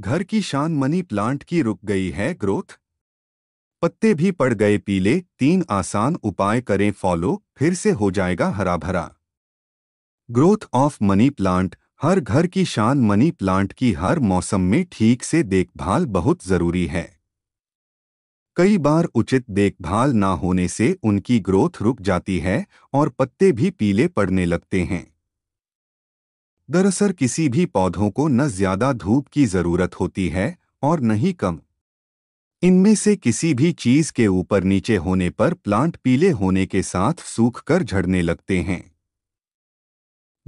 घर की शान मनी प्लांट की रुक गई है ग्रोथ पत्ते भी पड़ गए पीले तीन आसान उपाय करें फॉलो फिर से हो जाएगा हरा भरा ग्रोथ ऑफ मनी प्लांट हर घर की शान मनी प्लांट की हर मौसम में ठीक से देखभाल बहुत जरूरी है कई बार उचित देखभाल ना होने से उनकी ग्रोथ रुक जाती है और पत्ते भी पीले पड़ने लगते हैं दरअसल किसी भी पौधों को न ज्यादा धूप की जरूरत होती है और न ही कम इनमें से किसी भी चीज के ऊपर नीचे होने पर प्लांट पीले होने के साथ सूख कर झड़ने लगते हैं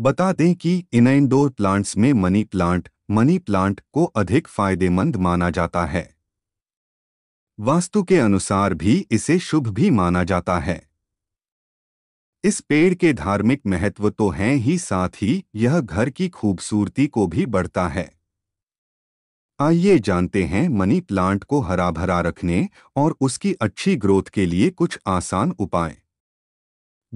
बता दें कि इन इंडोर प्लांट्स में मनी प्लांट मनी प्लांट को अधिक फायदेमंद माना जाता है वास्तु के अनुसार भी इसे शुभ भी माना जाता है इस पेड़ के धार्मिक महत्व तो हैं ही साथ ही यह घर की खूबसूरती को भी बढ़ता है आइए जानते हैं मनी प्लांट को हरा भरा रखने और उसकी अच्छी ग्रोथ के लिए कुछ आसान उपाय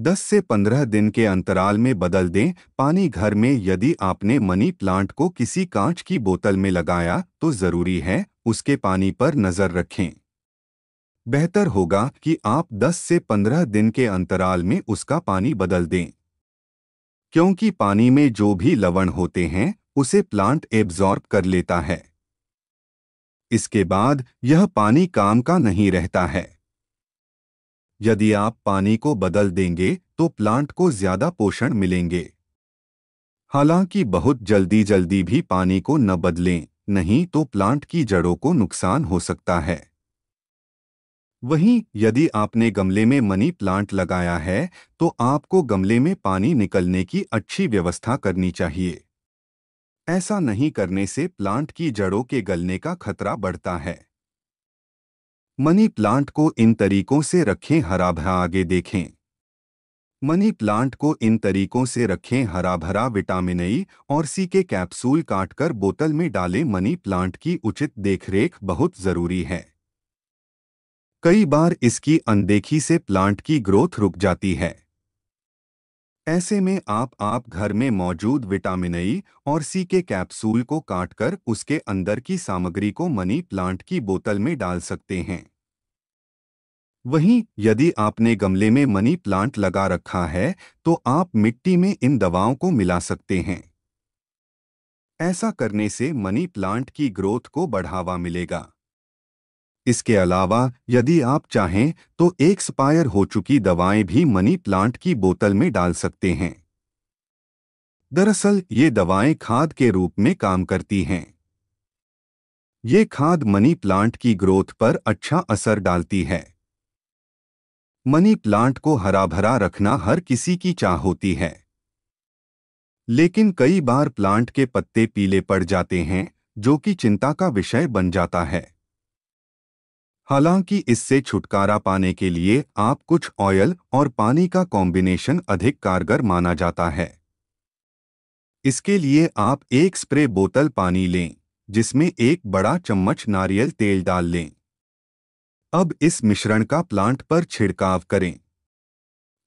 10 से 15 दिन के अंतराल में बदल दें पानी घर में यदि आपने मनी प्लांट को किसी कांच की बोतल में लगाया तो ज़रूरी है उसके पानी पर नज़र रखें बेहतर होगा कि आप 10 से 15 दिन के अंतराल में उसका पानी बदल दें क्योंकि पानी में जो भी लवण होते हैं उसे प्लांट एब्जॉर्ब कर लेता है इसके बाद यह पानी काम का नहीं रहता है यदि आप पानी को बदल देंगे तो प्लांट को ज्यादा पोषण मिलेंगे हालांकि बहुत जल्दी जल्दी भी पानी को न बदलें नहीं तो प्लांट की जड़ों को नुकसान हो सकता है वहीं यदि आपने गमले में मनी प्लांट लगाया है तो आपको गमले में पानी निकलने की अच्छी व्यवस्था करनी चाहिए ऐसा नहीं करने से प्लांट की जड़ों के गलने का खतरा बढ़ता है मनी प्लांट को इन तरीकों से रखें हरा भरा आगे देखें मनी प्लांट को इन तरीकों से रखें हरा भरा विटामिन ई और सी के कैप्सूल काटकर बोतल में डालें मनी प्लांट की उचित देखरेख बहुत जरूरी है कई बार इसकी अनदेखी से प्लांट की ग्रोथ रुक जाती है ऐसे में आप आप घर में मौजूद विटामिन ई और सी के कैप्सूल को काटकर उसके अंदर की सामग्री को मनी प्लांट की बोतल में डाल सकते हैं वहीं यदि आपने गमले में मनी प्लांट लगा रखा है तो आप मिट्टी में इन दवाओं को मिला सकते हैं ऐसा करने से मनी प्लांट की ग्रोथ को बढ़ावा मिलेगा इसके अलावा यदि आप चाहें तो एक्सपायर हो चुकी दवाएं भी मनी प्लांट की बोतल में डाल सकते हैं दरअसल ये दवाएं खाद के रूप में काम करती हैं ये खाद मनी प्लांट की ग्रोथ पर अच्छा असर डालती है मनी प्लांट को हरा भरा रखना हर किसी की चाह होती है लेकिन कई बार प्लांट के पत्ते पीले पड़ जाते हैं जो कि चिंता का विषय बन जाता है हालांकि इससे छुटकारा पाने के लिए आप कुछ ऑयल और पानी का कॉम्बिनेशन अधिक कारगर माना जाता है इसके लिए आप एक स्प्रे बोतल पानी लें जिसमें एक बड़ा चम्मच नारियल तेल डाल लें अब इस मिश्रण का प्लांट पर छिड़काव करें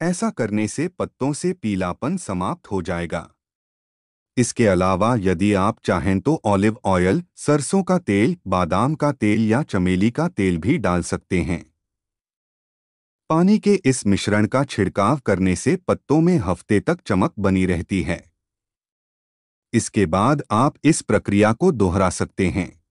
ऐसा करने से पत्तों से पीलापन समाप्त हो जाएगा इसके अलावा यदि आप चाहें तो ऑलिव ऑयल सरसों का तेल बादाम का तेल या चमेली का तेल भी डाल सकते हैं पानी के इस मिश्रण का छिड़काव करने से पत्तों में हफ्ते तक चमक बनी रहती है इसके बाद आप इस प्रक्रिया को दोहरा सकते हैं